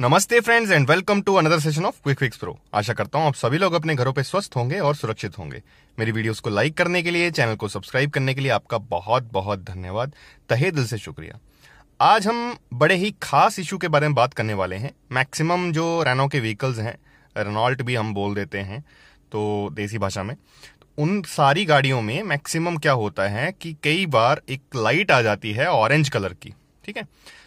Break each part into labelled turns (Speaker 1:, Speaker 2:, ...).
Speaker 1: नमस्ते friends and welcome to another session of quick fix pro आशा करता हूं आप सभी लोग अपने घरों पे स्वस्थ होंगे और सुरक्षित होंगे मेरी वीडियोस को लाइक करने के लिए चैनल को सब्सक्राइब करने के लिए आपका बहुत बहुत धन्यवाद तहे दिल से शुक्रिया आज हम बड़े ही खास इशू के बारे में बात करने वाले हैं मैक्सिमम जो रेनो के व्हीकल्स हैं रेनॉल्ट भी हम बोल देते हैं तो देसी भाषा में तो उन सारी गाड़ियों में मैक्सिमम क्या होता है कि कई बार एक लाइट आ जाती है ऑरेंज कलर की ठीक है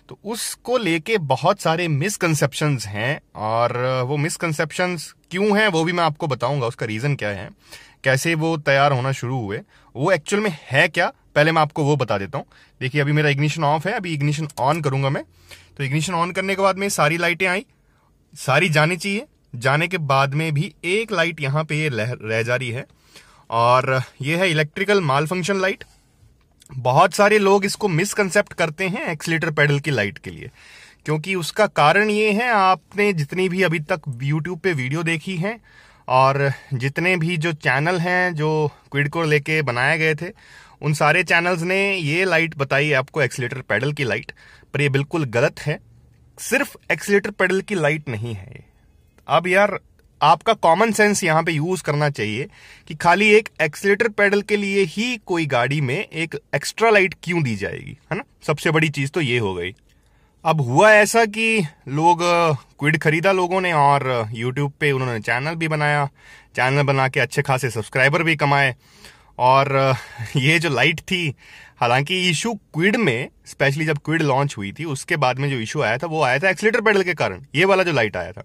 Speaker 1: तो उसको लेके बहुत सारे मिसकनसेप्शन हैं और वो मिसकनसेप्शन क्यों हैं वो भी मैं आपको बताऊंगा उसका रीज़न क्या है कैसे वो तैयार होना शुरू हुए वो एक्चुअल में है क्या पहले मैं आपको वो बता देता हूँ देखिए अभी मेरा इग्निशन ऑफ है अभी इग्निशन ऑन करूंगा मैं तो इग्निशन ऑन करने के बाद में सारी लाइटें आई सारी जानी चाहिए जाने के बाद में भी एक लाइट यहाँ पे रह जा रही है और ये है इलेक्ट्रिकल माल फंक्शन लाइट बहुत सारे लोग इसको मिसकंसेप्ट करते हैं एक्सलेटर पैडल की लाइट के लिए क्योंकि उसका कारण ये है आपने जितनी भी अभी तक यूट्यूब पे वीडियो देखी हैं और जितने भी जो चैनल हैं जो क्विड को लेके बनाए गए थे उन सारे चैनल्स ने ये लाइट बताई आपको एक्सलेटर पैडल की लाइट पर यह बिल्कुल गलत है सिर्फ एक्सलेटर पैडल की लाइट नहीं है अब यार आपका कॉमन सेंस यहां पे यूज करना चाहिए कि खाली एक एक्सीटर पैडल के लिए ही कोई गाड़ी में एक एक्स्ट्रा लाइट क्यों दी जाएगी है ना सबसे बड़ी चीज तो ये हो गई अब हुआ ऐसा कि लोग क्विड खरीदा लोगों ने और यूट्यूब पे उन्होंने चैनल भी बनाया चैनल बना के अच्छे खासे सब्सक्राइबर भी कमाए और ये जो लाइट थी हालांकि इशू क्विड में स्पेशली जब क्विड लॉन्च हुई थी उसके बाद में जो इशू आया था वो आया था एक्सीटर पेडल के कारण ये वाला जो लाइट आया था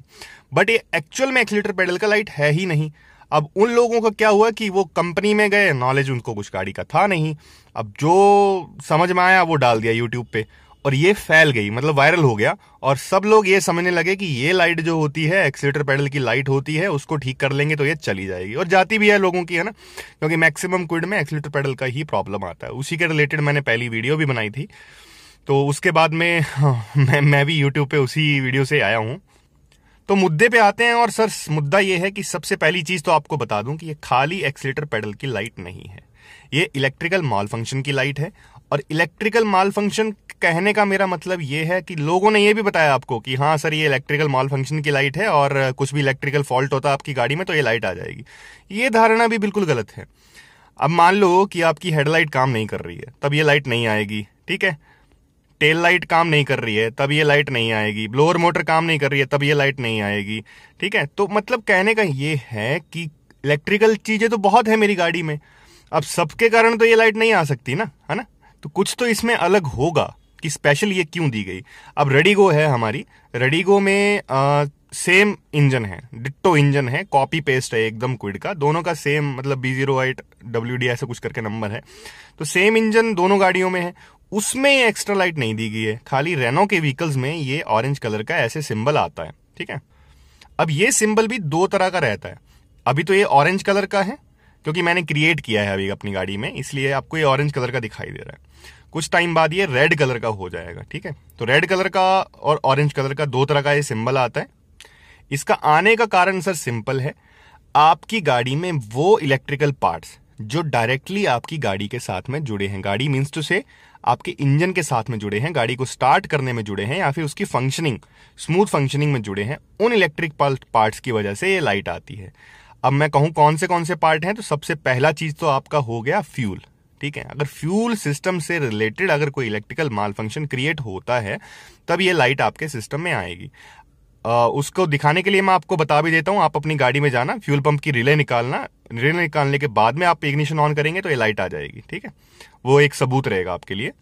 Speaker 1: बट ये एक्चुअल में एक्सीटर पेडल का लाइट है ही नहीं अब उन लोगों का क्या हुआ कि वो कंपनी में गए नॉलेज उनको कुछ गाड़ी का था नहीं अब जो समझ में आया वो डाल दिया यूट्यूब पे और ये फैल गई मतलब वायरल हो गया और सब लोग ये समझने लगे कि ये लाइट जो होती है एक्सीटर पैडल की लाइट होती है उसको ठीक कर लेंगे तो ये चली जाएगी और जाती भी है लोगों की है ना क्योंकि मैक्सिमम क्विड में एक्सीटर पैडल का ही प्रॉब्लम आता है उसी के रिलेटेड मैंने पहली वीडियो भी बनाई थी तो उसके बाद में हाँ, मैं मैं भी यूट्यूब पे उसी वीडियो से आया हूँ तो मुद्दे पे आते हैं और सर मुद्दा ये है कि सबसे पहली चीज तो आपको बता दूं कि ये खाली एक्सीटर पेडल की लाइट नहीं है ये इलेक्ट्रिकल मॉल फंक्शन की लाइट है और इलेक्ट्रिकल माल फंक्शन कहने का मेरा मतलब ये है कि लोगों ने ये भी बताया आपको कि हाँ सर ये इलेक्ट्रिकल माल फंक्शन की लाइट है और कुछ भी इलेक्ट्रिकल फॉल्ट होता है आपकी गाड़ी में तो ये लाइट आ जाएगी ये धारणा भी बिल्कुल गलत है अब मान लो कि आपकी हेडलाइट काम नहीं कर रही है तब ये लाइट नहीं आएगी ठीक है टेल लाइट काम नहीं कर रही है तब ये लाइट नहीं आएगी ब्लोअर मोटर काम नहीं कर रही है तब ये लाइट नहीं आएगी ठीक है तो मतलब कहने का ये है कि इलेक्ट्रिकल चीजें तो बहुत है मेरी गाड़ी में अब सबके कारण तो ये लाइट नहीं आ सकती ना है ना तो कुछ तो इसमें अलग होगा कि स्पेशल ये क्यों दी गई अब रेडिगो है हमारी रेडिगो में आ, सेम इंजन है डिट्टो इंजन है कॉपी पेस्ट है एकदम क्विड का दोनों का सेम मतलब B zero eight W D ऐसा कुछ करके नंबर है तो सेम इंजन दोनों गाड़ियों में है उसमें एक्स्ट्रा लाइट नहीं दी गई है खाली रेनो के व्हीकल्स में ये ऑरेंज कलर का ऐसे सिंबल आता है ठीक है अब ये सिंबल भी दो तरह का रहता है अभी तो ये ऑरेंज कलर का है क्योंकि मैंने क्रिएट किया है अभी अपनी गाड़ी में इसलिए आपको ये ऑरेंज कलर का दिखाई दे रहा है कुछ टाइम बाद ये रेड कलर का हो जाएगा ठीक है तो रेड कलर का और ऑरेंज कलर का दो तरह का ये सिंबल आता है इसका आने का कारण सर सिंपल है आपकी गाड़ी में वो इलेक्ट्रिकल पार्ट्स जो डायरेक्टली आपकी गाड़ी के साथ में जुड़े हैं गाड़ी मीन्स टू से आपके इंजन के साथ में जुड़े हैं गाड़ी को स्टार्ट करने में जुड़े हैं या फिर उसकी फंक्शनिंग स्मूथ फंक्शनिंग में जुड़े हैं उन इलेक्ट्रिक पार्ट्स की वजह से ये लाइट आती है अब मैं कहूं कौन से कौन से पार्ट हैं तो सबसे पहला चीज तो आपका हो गया फ्यूल ठीक है अगर फ्यूल सिस्टम से रिलेटेड अगर कोई इलेक्ट्रिकल माल फंक्शन क्रिएट होता है तब ये लाइट आपके सिस्टम में आएगी आ, उसको दिखाने के लिए मैं आपको बता भी देता हूं आप अपनी गाड़ी में जाना फ्यूल पंप की रिले निकालना रिले निकालने के बाद में आप इग्निशन ऑन करेंगे तो ये लाइट आ जाएगी ठीक है वो एक सबूत रहेगा आपके लिए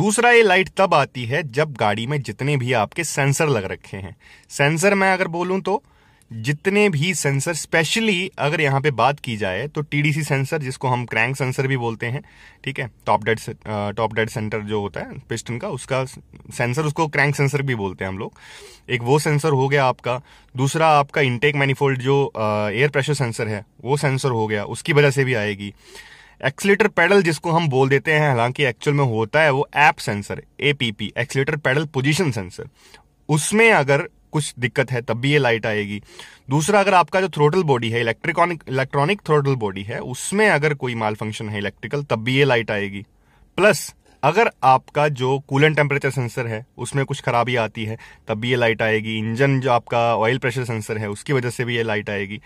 Speaker 1: दूसरा ये लाइट तब आती है जब गाड़ी में जितने भी आपके सेंसर लग रखे हैं सेंसर मैं अगर बोलूं तो जितने भी सेंसर स्पेशली अगर यहाँ पे बात की जाए तो टीडीसी सेंसर जिसको हम क्रैंक सेंसर भी बोलते हैं ठीक है top dead top dead centre जो होता है पिस्टन का उसका सेंसर उसको क्रैंक सेंसर भी बोलते हैं हम लोग एक वो सेंसर हो गया आपका दूसरा आपका इंटेक मैनिफोल्ड जो एयर प्रेशर सेंसर है वो सेंसर हो गया उसकी वजह से भी आएगी एक्सलेटर पैडल जिसको हम बोल देते हैं हालांकि एक्चुअल में होता है वो APP sensor APP accelerator pedal position sensor उसमें अगर कुछ दिक्कत है तब भी ये लाइट आएगी दूसरा अगर आपका जो थ्रोटल बॉडी है इलेक्ट्रिकॉनिक इलेक्ट्रॉनिक थ्रोटल बॉडी है उसमें अगर कोई माल फंक्शन है इलेक्ट्रिकल तब भी ये लाइट आएगी प्लस अगर आपका जो कूलेंट टेम्परेचर सेंसर है उसमें कुछ खराबी आती है तब भी ये लाइट आएगी इंजन जो आपका ऑयल प्रेशर सेंसर है उसकी वजह से भी ये लाइट आएगी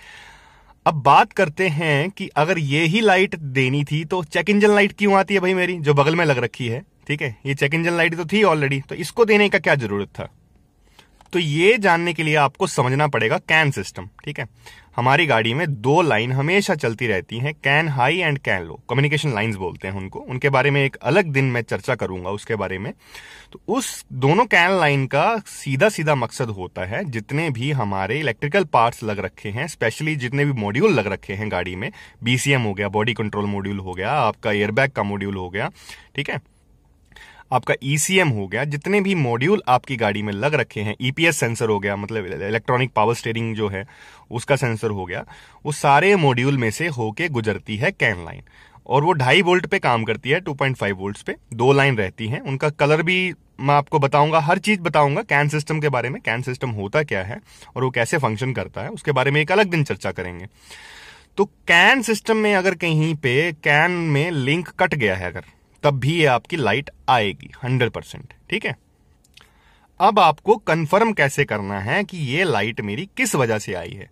Speaker 1: अब बात करते हैं कि अगर ये ही लाइट देनी थी तो चेक इंजन लाइट क्यों आती है भाई मेरी जो बगल में लग रखी है ठीक है ये चेक इंजन लाइट तो थी ऑलरेडी तो इसको देने का क्या जरूरत था तो ये जानने के लिए आपको समझना पड़ेगा कैन सिस्टम ठीक है हमारी गाड़ी में दो लाइन हमेशा चलती रहती हैं CAN high and CAN low communication lines बोलते हैं उनको उनके बारे में एक अलग दिन मैं चर्चा करूंगा उसके बारे में तो उस दोनों कैन लाइन का सीधा सीधा मकसद होता है जितने भी हमारे इलेक्ट्रिकल पार्ट्स लग रखे हैं स्पेशली जितने भी मॉड्यूल लग रखे हैं गाड़ी में बीसीएम हो गया बॉडी कंट्रोल मॉड्यूल हो गया आपका एयरबैग का मॉड्यूल हो गया ठीक है आपका ईसीएम e हो गया जितने भी मॉड्यूल आपकी गाड़ी में लग रखे हैं ईपीएस e सेंसर हो गया मतलब इलेक्ट्रॉनिक पावर स्टेयरिंग जो है उसका सेंसर हो गया वो सारे मॉड्यूल में से होके गुजरती है कैन लाइन और वो ढाई वोल्ट पे काम करती है टू फाइव वोल्ट पे दो लाइन रहती है उनका कलर भी मैं आपको बताऊंगा हर चीज बताऊंगा कैन सिस्टम के बारे में कैन सिस्टम होता क्या है और वो कैसे फंक्शन करता है उसके बारे में एक अलग दिन चर्चा करेंगे तो कैन सिस्टम में अगर कहीं पे कैन में लिंक कट गया है अगर तब भी ये आपकी लाइट आएगी हंड्रेड परसेंट ठीक है अब आपको कंफर्म कैसे करना है कि ये लाइट मेरी किस वजह से आई है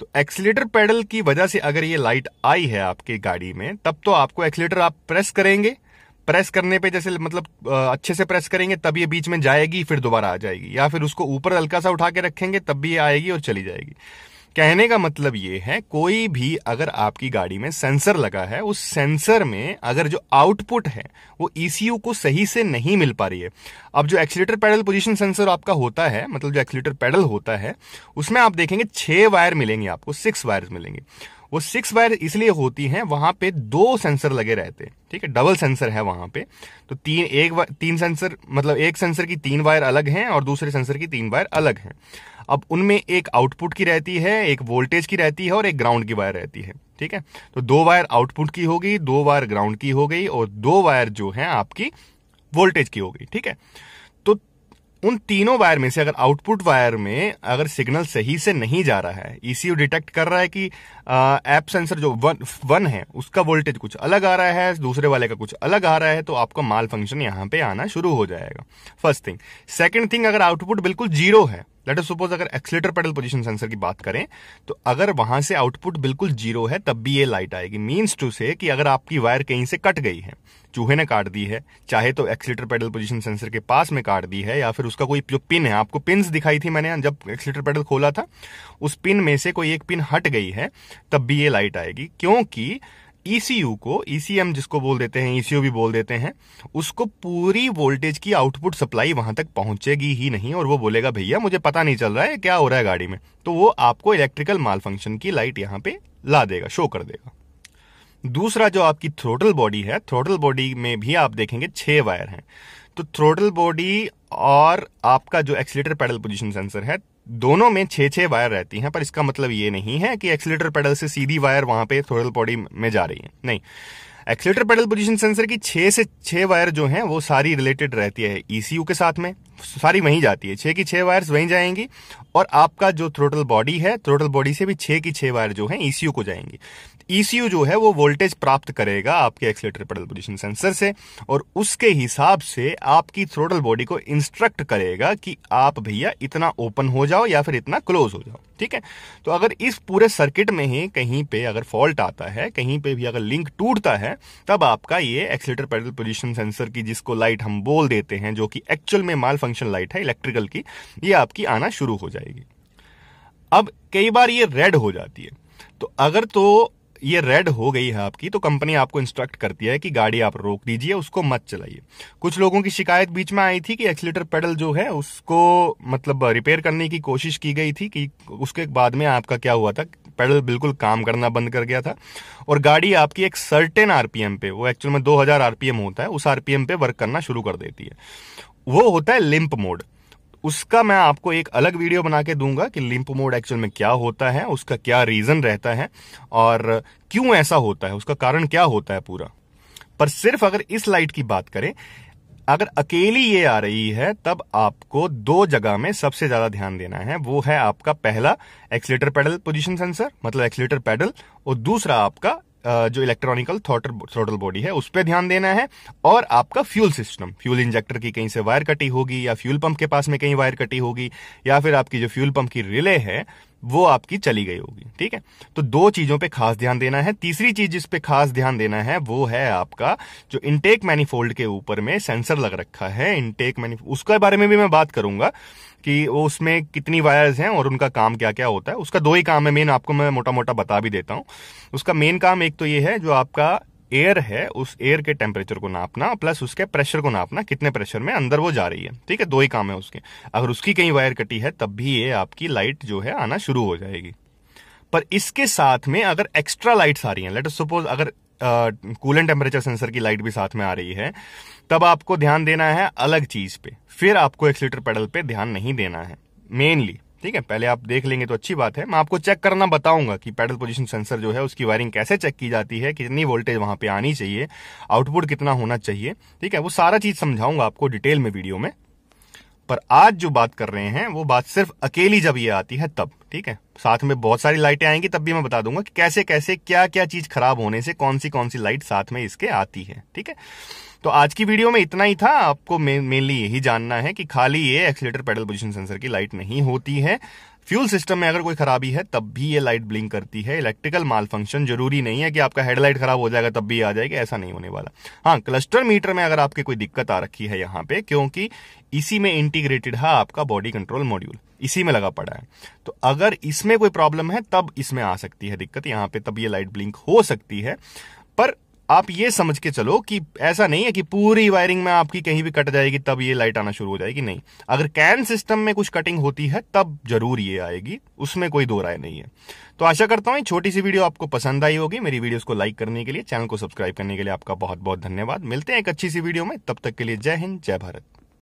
Speaker 1: तो एक्सीटर पेडल की वजह से अगर ये लाइट आई है आपकी गाड़ी में तब तो आपको एक्सीटर आप प्रेस करेंगे प्रेस करने पे जैसे मतलब अच्छे से प्रेस करेंगे तब ये बीच में जाएगी फिर दोबारा आ जाएगी या फिर उसको ऊपर हल्का सा उठा के रखेंगे तब भी ये आएगी और चली जाएगी कहने का मतलब ये है कोई भी अगर आपकी गाड़ी में सेंसर लगा है उस सेंसर में अगर जो आउटपुट है वो ईसीयू e को सही से नहीं मिल पा रही है अब जो एक्सीटर पैडल पोजीशन सेंसर आपका होता है मतलब जो एक्सीटर पैडल होता है उसमें आप देखेंगे छह वायर मिलेंगे आपको सिक्स वायर मिलेंगे वो सिक्स वायर इसलिए होती हैं वहां पे दो सेंसर लगे रहते हैं ठीक है डबल सेंसर है वहां पे तो तीन एक तीन सेंसर मतलब एक सेंसर की तीन वायर अलग हैं और दूसरे सेंसर की तीन वायर अलग हैं अब उनमें एक आउटपुट की रहती है एक वोल्टेज की रहती है और एक ग्राउंड की वायर रहती है ठीक है तो दो वायर आउटपुट की होगी दो वायर ग्राउंड की हो गई और दो वायर जो है आपकी वोल्टेज की हो गई ठीक है तो उन तीनों वायर में से अगर आउटपुट वायर में अगर सिग्नल सही से नहीं जा रहा है ईसीयू e डिटेक्ट कर रहा है कि ऐप सेंसर जो वन वन है उसका वोल्टेज कुछ अलग आ रहा है दूसरे वाले का कुछ अलग आ रहा है तो आपका माल फंक्शन यहां पे आना शुरू हो जाएगा फर्स्ट थिंग सेकेंड थिंग अगर आउटपुट बिल्कुल जीरो है लेट अस सपोज अगर एक्सलेटर पेडल पोजीशन सेंसर की बात करें तो अगर वहां से आउटपुट बिल्कुल जीरो है तब भी ये लाइट आएगी मीन्स टू से कि अगर आपकी वायर कहीं से कट गई है चूहे ने काट दी है चाहे तो एक्सीटर पेडल पोजीशन सेंसर के पास में काट दी है या फिर उसका कोई जो पिन है आपको पिन दिखाई थी मैंने जब एक्सीटर पेडल खोला था उस पिन में से कोई एक पिन हट गई है तब भी ये लाइट आएगी क्योंकि ईसीयू e को ईसीएम e जिसको बोल देते हैं ईसीयू e भी बोल देते हैं उसको पूरी वोल्टेज की आउटपुट सप्लाई वहां तक पहुंचेगी ही नहीं और वो बोलेगा भैया मुझे पता नहीं चल रहा है क्या हो रहा है गाड़ी में तो वो आपको इलेक्ट्रिकल माल फंक्शन की लाइट यहाँ पे ला देगा शो कर देगा दूसरा जो आपकी थ्रोटल बॉडी है थ्रोटल बॉडी में भी आप देखेंगे छह वायर हैं तो थ्रोटल बॉडी और आपका जो एक्सीटर पेडल पोजिशन सेंसर है दोनों में छह छह वायर रहती हैं पर इसका मतलब ये नहीं है कि एक्सीटर पेडल से सीधी वायर वहां पे थ्रोटल बॉडी में जा रही है नहीं एक्सीटर पेडल पोजीशन सेंसर की छह से छह वायर जो हैं वो सारी रिलेटेड रहती है ईसीयू e के साथ में सारी वहीं जाती है छह की छह वायर्स वहीं जाएंगी और आपका जो थ्रोटल बॉडी है थ्रोटल बॉडी से भी छह की छह वायर जो है ईसीयू e को जाएंगी ईसीयू जो है वो वोल्टेज प्राप्त करेगा आपके एक्सलेटर पेडल पोजिशन सेंसर से और उसके हिसाब से आपकी थ्रोटल बॉडी को इंस्ट्रक्ट करेगा कि आप भैया इतना ओपन हो जाओ या फिर इतना क्लोज हो जाओ ठीक है तो अगर इस पूरे सर्किट में ही कहीं पे अगर फॉल्ट आता है कहीं पे भी अगर लिंक टूटता है तब आपका ये एक्सीटर पेडल पोजिशन सेंसर की जिसको लाइट हम बोल देते हैं जो कि एक्चुअल में माल फंक्शन लाइट है इलेक्ट्रिकल की ये आपकी आना शुरू हो जाएगी अब कई बार ये रेड हो जाती है तो अगर तो ये रेड हो गई है आपकी तो कंपनी आपको इंस्ट्रक्ट करती है कि गाड़ी आप रोक दीजिए उसको मत चलाइए कुछ लोगों की शिकायत बीच में आई थी कि एक्सीटर पेडल जो है उसको मतलब रिपेयर करने की कोशिश की गई थी कि उसके बाद में आपका क्या हुआ था पेडल बिल्कुल काम करना बंद कर गया था और गाड़ी आपकी एक सर्टेन आरपीएम पे वो एक्चुअल में 2000 आरपीएम होता है उस आरपीएम पे वर्क करना शुरू कर देती है वो होता है लिंप मोड उसका मैं आपको एक अलग वीडियो बना के दूंगा कि लिंप मोड एक्चुअल में क्या होता है उसका क्या रीजन रहता है और क्यों ऐसा होता है उसका कारण क्या होता है पूरा पर सिर्फ अगर इस लाइट की बात करें अगर अकेली ये आ रही है तब आपको दो जगह में सबसे ज्यादा ध्यान देना है वो है आपका पहला एक्सीटर पैडल पोजिशन सेंसर मतलब एक्सीटर पैडल और दूसरा आपका जो इलेक्ट्रॉनिकल थ्रोटल बॉडी है उस पर ध्यान देना है और आपका फ्यूल सिस्टम फ्यूल इंजेक्टर की कहीं से वायर कटी होगी या फ्यूल पंप के पास में कहीं वायर कटी होगी या फिर आपकी जो फ्यूल पंप की रिले है वो आपकी चली गई होगी ठीक है तो दो चीजों पे खास ध्यान देना है तीसरी चीज जिस पे खास ध्यान देना है वो है आपका जो इनटेक मैनिफोल्ड के ऊपर में सेंसर लग रखा है इनटेक मैनिफोल्ड उसके बारे में भी मैं बात करूंगा कि उसमें कितनी वायर्स हैं और उनका काम क्या क्या होता है उसका दो ही काम है मेन आपको मैं मोटा मोटा बता भी देता हूं उसका मेन काम एक तो ये है जो आपका एयर है उस एयर के टेम्परेचर को नापना प्लस उसके प्रेशर को नापना कितने प्रेशर में अंदर वो जा रही है ठीक है दो ही काम है उसके अगर उसकी कहीं वायर कटी है तब भी ये आपकी लाइट जो है आना शुरू हो जाएगी पर इसके साथ में अगर एक्स्ट्रा लाइट्स आ रही हैं लेट सपोज अगर कूलन टेम्परेचर सेंसर की लाइट भी साथ में आ रही है तब आपको ध्यान देना है अलग चीज पे फिर आपको एक्सीटर पेडल पे ध्यान नहीं देना है मेनली ठीक है पहले आप देख लेंगे तो अच्छी बात है मैं आपको चेक करना बताऊंगा कि पैडल पोजीशन सेंसर जो है उसकी वायरिंग कैसे चेक की जाती है कितनी वोल्टेज वहां पे आनी चाहिए आउटपुट कितना होना चाहिए ठीक है वो सारा चीज समझाऊंगा आपको डिटेल में वीडियो में पर आज जो बात कर रहे हैं वो बात सिर्फ अकेली जब ये आती है तब ठीक है साथ में बहुत सारी लाइटें आएंगी तब भी मैं बता दूंगा कि कैसे कैसे क्या क्या चीज खराब होने से कौन सी कौन सी लाइट साथ में इसके आती है ठीक है तो आज की वीडियो में इतना ही था आपको मेनली यही जानना है कि खाली ये एक्सीटर पेडल पोजिशन सेंसर की लाइट नहीं होती है फ्यूल सिस्टम में अगर कोई खराबी है तब भी ये लाइट ब्लिंक करती है इलेक्ट्रिकल माल फंक्शन जरूरी नहीं है कि आपका हेडलाइट खराब हो जाएगा तब भी आ जाएगा ऐसा नहीं होने वाला हाँ क्लस्टर मीटर में अगर आपकी कोई दिक्कत आ रखी है यहाँ पे क्योंकि इसी में इंटीग्रेटेड है आपका बॉडी कंट्रोल मॉड्यूल इसी में लगा पड़ा है तो अगर इसमें कोई प्रॉब्लम है तब इसमें आ सकती है दिक्कत यहाँ पे तब ये लाइट ब्लिंक हो सकती है पर आप ये समझ के चलो कि ऐसा नहीं है कि पूरी वायरिंग में आपकी कहीं भी कट जाएगी तब ये लाइट आना शुरू हो जाएगी नहीं अगर कैन सिस्टम में कुछ कटिंग होती है तब जरूर ये आएगी उसमें कोई दो राय नहीं है तो आशा करता हूं छोटी सी वीडियो आपको पसंद आई होगी मेरी वीडियोस को लाइक करने के लिए चैनल को सब्सक्राइब करने के लिए आपका बहुत बहुत धन्यवाद मिलते हैं एक अच्छी सी वीडियो में तब तक के लिए जय हिंद जय भारत